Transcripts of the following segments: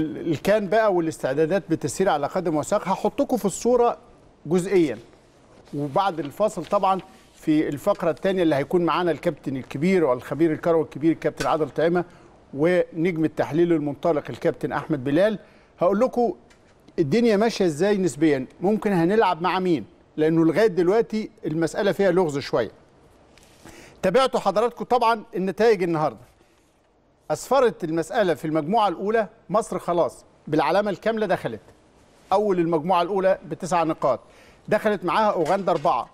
الكان بقى والاستعدادات بتسير على قدم وساق هحطكم في الصوره جزئيا وبعد الفاصل طبعا في الفقره الثانيه اللي هيكون معانا الكابتن الكبير والخبير الكروي الكبير الكابتن عادل طعيمه ونجم التحليل المنطلق الكابتن احمد بلال هقول لكم الدنيا ماشيه ازاي نسبيا ممكن هنلعب مع مين لانه لغايه دلوقتي المساله فيها لغز شويه تابعتوا حضراتكم طبعا النتائج النهارده أسفرت المسألة في المجموعة الأولى مصر خلاص بالعلامة الكاملة دخلت أول المجموعة الأولى بتسع نقاط دخلت معاها أوغندا أربعة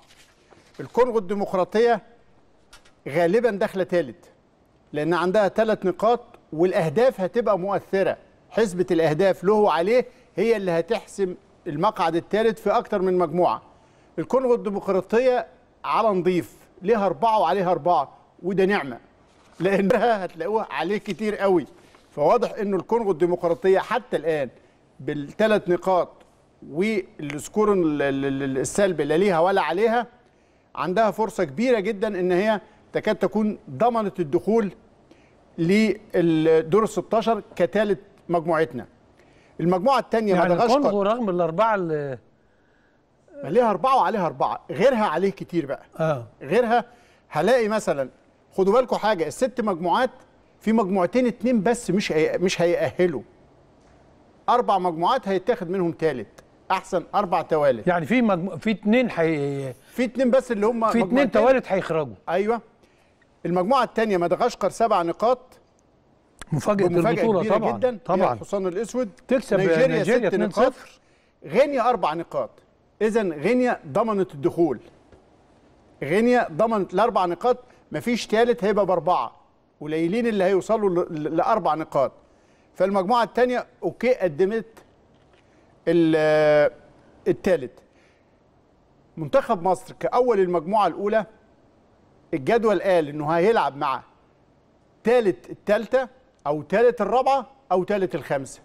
الكونغو الديمقراطية غالبا داخلة ثالث لأن عندها ثلاث نقاط والأهداف هتبقى مؤثرة حسبة الأهداف له عليه هي اللي هتحسم المقعد الثالث في أكتر من مجموعة الكونغو الديمقراطية على نظيف ليها أربعة وعليها أربعة وده نعمة لانها هتلاقوها عليه كتير قوي فواضح انه الكونغو الديمقراطيه حتى الان بالثلاث نقاط والسكور السلبي لا ليها ولا عليها عندها فرصه كبيره جدا ان هي تكاد تكون ضمنت الدخول للدور 16 كثالث مجموعتنا المجموعه الثانيه يعني مدغشقر الكونغو رغم الاربعه اللي ليها اربعه وعليها اربعه غيرها عليه كتير بقى آه. غيرها هلاقي مثلا خدوا بالكم حاجه الست مجموعات في مجموعتين اتنين بس مش هي... مش هيأهلوا اربع مجموعات هيتاخد منهم ثالث احسن اربع توالد يعني في مجمو... في اتنين حي... في اتنين بس اللي هم في اتنين توالد هيخرجوا ايوه المجموعه الثانيه مدغشقر سبع نقاط مفاجاه البطوله طبعا جدا طبعا الحصان الاسود تكسب نيجيريا, 2 0 غينيا اربع نقاط اذا غينيا ضمنت الدخول غينيا ضمنت الاربع نقاط مفيش ثالث هيبقى باربعه قليلين اللي هيوصلوا لاربع نقاط فالمجموعه الثانيه اوكي قدمت الثالث منتخب مصر كاول المجموعه الاولى الجدول قال انه هيلعب مع ثالث الثالثه او ثالث الرابعه او ثالث الخامسه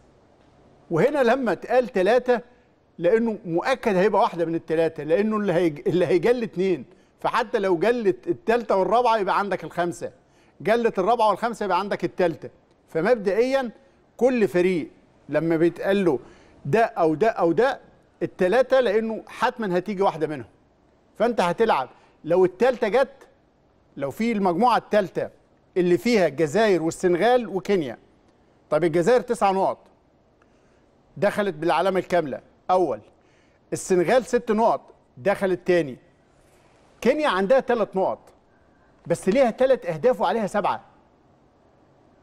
وهنا لما اتقال ثلاثه لانه مؤكد هيبقى واحده من الثلاثه لانه اللي هيج... اللي هيجلي اثنين فحتى لو جلت الثالثه والرابعه يبقى عندك الخمسه جلت الرابعه والخمسه يبقى عندك الثالثه فمبدئيا كل فريق لما بيتقال له ده او ده او ده الثلاثه لانه حتما هتيجي واحده منهم فانت هتلعب لو الثالثه جت لو في المجموعه الثالثه اللي فيها الجزائر والسنغال وكينيا طب الجزائر تسع نقط دخلت بالعلامه الكامله اول السنغال ست نقط دخلت تاني كينيا عندها ثلاث نقط بس ليها ثلاث اهداف وعليها سبعه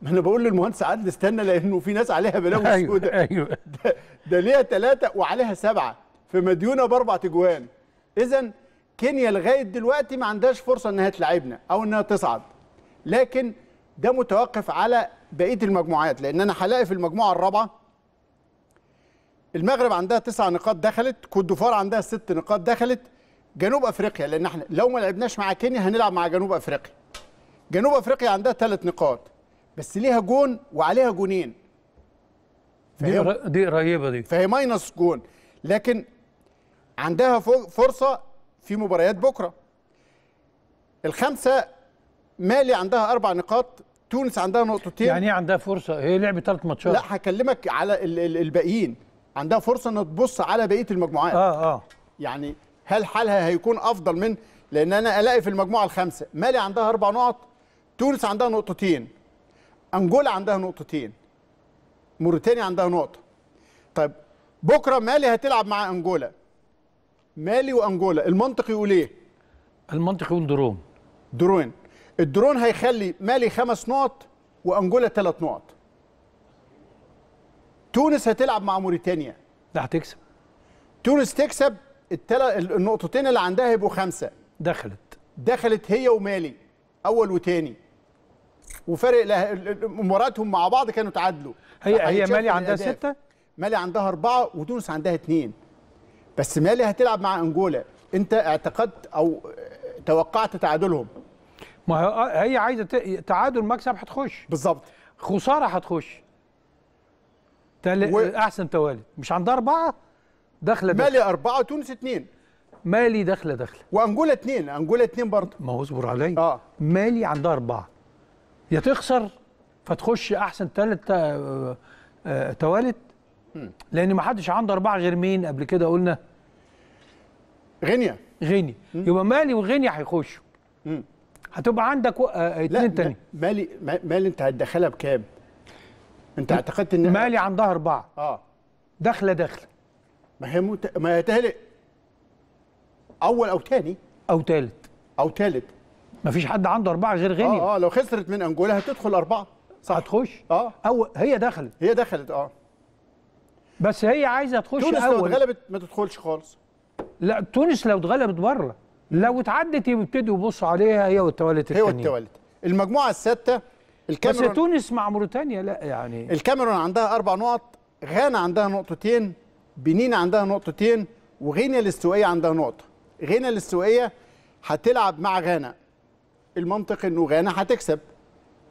ما انا بقول للمهندس عادل استنى لانه في ناس عليها بلاوي أيوة سوداء ايوه ده, ده ليها ثلاثه وعليها سبعه في مديونه باربع تجوان اذا كينيا لغايه دلوقتي ما عندهاش فرصه انها تلعبنا او انها تصعد لكن ده متوقف على بقيه المجموعات لان انا هلاقي في المجموعه الرابعه المغرب عندها تسع نقاط دخلت كوت ديفوار عندها ست نقاط دخلت جنوب افريقيا لان احنا لو ما لعبناش مع كينيا هنلعب مع جنوب افريقيا جنوب افريقيا عندها ثلاث نقاط بس ليها جون وعليها جونين دي دي قريبه دي فهي ماينس جون لكن عندها فرصه في مباريات بكره الخمسه مالي عندها اربع نقاط تونس عندها نقطتين يعني ايه عندها فرصه هي لعبت ثلاث ماتشات لا هكلمك على الباقيين عندها فرصه ان تبص على بقيه المجموعات اه اه يعني هل حالها هيكون افضل من لان انا الاقي في المجموعه الخامسه مالي عندها اربع نقط تونس عندها نقطتين انجولا عندها نقطتين موريتانيا عندها نقطه طيب بكره مالي هتلعب مع انجولا مالي وانجولا المنطق يقول ايه المنطق يقول درون درون الدرون هيخلي مالي خمس نقط وانجولا ثلاث نقط تونس هتلعب مع موريتانيا لا هتكسب تونس تكسب التل... النقطتين اللي عندها هيبقوا خمسه دخلت دخلت هي ومالي اول وتاني وفرق لها مباراتهم مع بعض كانوا تعادلوا هي هي مالي عندها سته مالي عندها اربعه وتونس عندها اثنين بس مالي هتلعب مع انجولا انت اعتقدت او توقعت تعادلهم ما آه، هي عايزه تعادل مكسب هتخش بالظبط خساره هتخش تل... و... احسن توالي مش عندها اربعه داخله داخله مالي اربعه تونس اثنين مالي داخله داخله وانجولا اثنين انجولا اثنين برضه ما هو اصبر عليا اه مالي عندها اربعه يا تخسر فتخش احسن ثلاث آه، آه، توالت لان ما حدش عنده اربعه غير مين قبل كده قلنا غينيا غينيا يبقى مالي وغينيا هيخشوا هتبقى عندك و... آه اثنين آه، تاني مالي مالي انت هتدخلها بكام؟ انت اعتقدت ان مالي عندها اربعه اه داخله داخله ما هي مت... ما تالت اول او ثاني او ثالث او ثالث فيش حد عنده اربعه غير غينيا اه اه لو خسرت من انجولا هتدخل اربعه صح هتخش اه او هي دخلت هي دخلت اه بس هي عايزه تخش تونس اول تونس لو اتغلبت ما تدخلش خالص لا تونس لو اتغلبت بره لو اتعدت يبتدوا يبصوا عليها هي والتوالت الثانيه هي والتوالت المجموعه السادسه الكاميرون بس تونس مع موريتانيا لا يعني الكاميرون عندها اربع نقط غانا عندها نقطتين بنين عندها نقطتين وغينيا الاستوائيه عندها نقطه غينيا الاستوائيه هتلعب مع غانا المنطق انه غانا هتكسب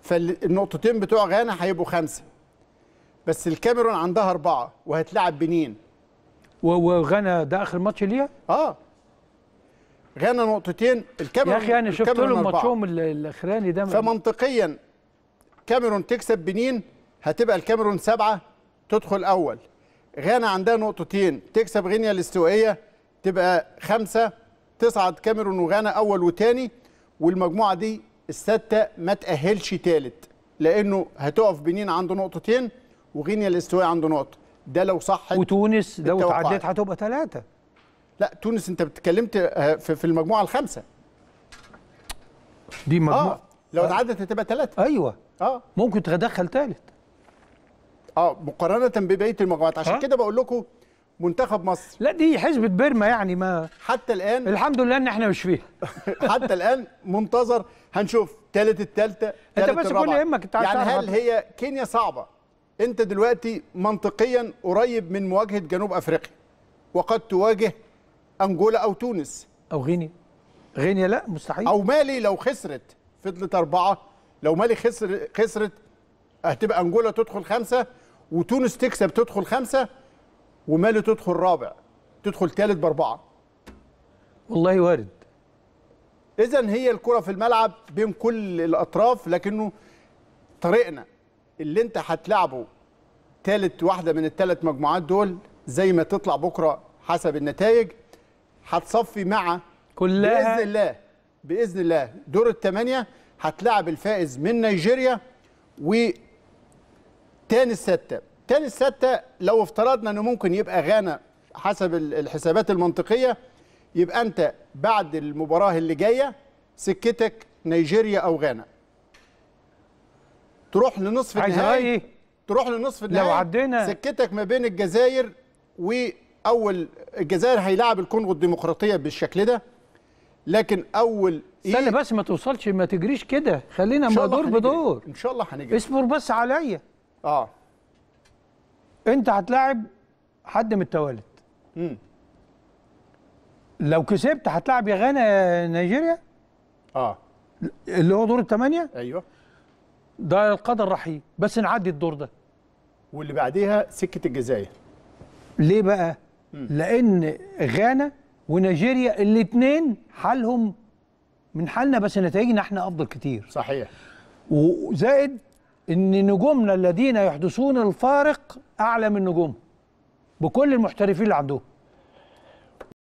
فالنقطتين بتوع غانا هيبقوا خمسه بس الكاميرون عندها اربعه وهتلعب بنين وغانا ده اخر ماتش ليها؟ اه غانا نقطتين الكاميرون يا اخي انا يعني شفت لهم ماتشهم الاخراني ده فمنطقيا كاميرون تكسب بنين هتبقى الكاميرون سبعه تدخل اول غانا عندها نقطتين تكسب غينيا الاستوائيه تبقى خمسه تصعد كاميرون وغانا اول وثاني والمجموعه دي السته ما تاهلش ثالث لانه هتقف بنين عنده نقطتين وغينيا الاستوائيه عنده نقطه ده لو صح وتونس لو تعديت هتبقى ثلاثه لا تونس انت بتكلمت آه، في المجموعه الخامسه دي مجموعه آه. لو اتعدت هتبقى ثلاثه ايوه اه ممكن تدخل ثالث اه مقارنه ببقيه المجموعات عشان كده بقول لكم منتخب مصر لا دي حزبه بيرما يعني ما حتى الان الحمد لله ان احنا مش فيها حتى الان منتظر هنشوف تالت الثالثه انت بس كل يهمك انت يعني هل هي كينيا صعبه انت دلوقتي منطقيا قريب من مواجهه جنوب افريقيا وقد تواجه انجولا او تونس او غينيا غينيا لا مستحيل او مالي لو خسرت فضلت اربعه لو مالي خسر خسرت هتبقى انجولا تدخل خمسه وتونس تكسب تدخل خمسه ومالي تدخل رابع تدخل ثالث باربعه والله وارد اذا هي الكره في الملعب بين كل الاطراف لكنه طريقنا اللي انت هتلعبه ثالث واحده من الثلاث مجموعات دول زي ما تطلع بكره حسب النتائج هتصفي مع كلها باذن الله باذن الله دور الثمانيه هتلعب الفائز من نيجيريا و تاني الستة تاني الستة لو افترضنا أنه ممكن يبقى غانا حسب الحسابات المنطقية يبقى أنت بعد المباراة اللي جاية سكتك نيجيريا أو غانا تروح لنصف النهائي تروح لنصف النهائي لو عدينا سكتك ما بين الجزائر واول الجزائر هيلاعب الكونغو الديمقراطيه بالشكل ده لكن اول إيه؟ استنى بس ما توصلش ما تجريش كده خلينا ما دور بدور ان شاء الله هنجري اصبر بس عليا اه انت هتلاعب حد من التوالد امم لو كسبت هتلاعب يا غانا يا نيجيريا اه اللي هو دور الثمانيه ايوه ده القدر رحيم بس نعدي الدور ده واللي بعديها سكه الجزائر ليه بقى مم. لان غانا ونيجيريا الاثنين حالهم من حالنا بس نتائجنا احنا افضل كتير صحيح وزائد ان نجومنا الذين يحدثون الفارق اعلى من نجومهم بكل المحترفين اللي عندهم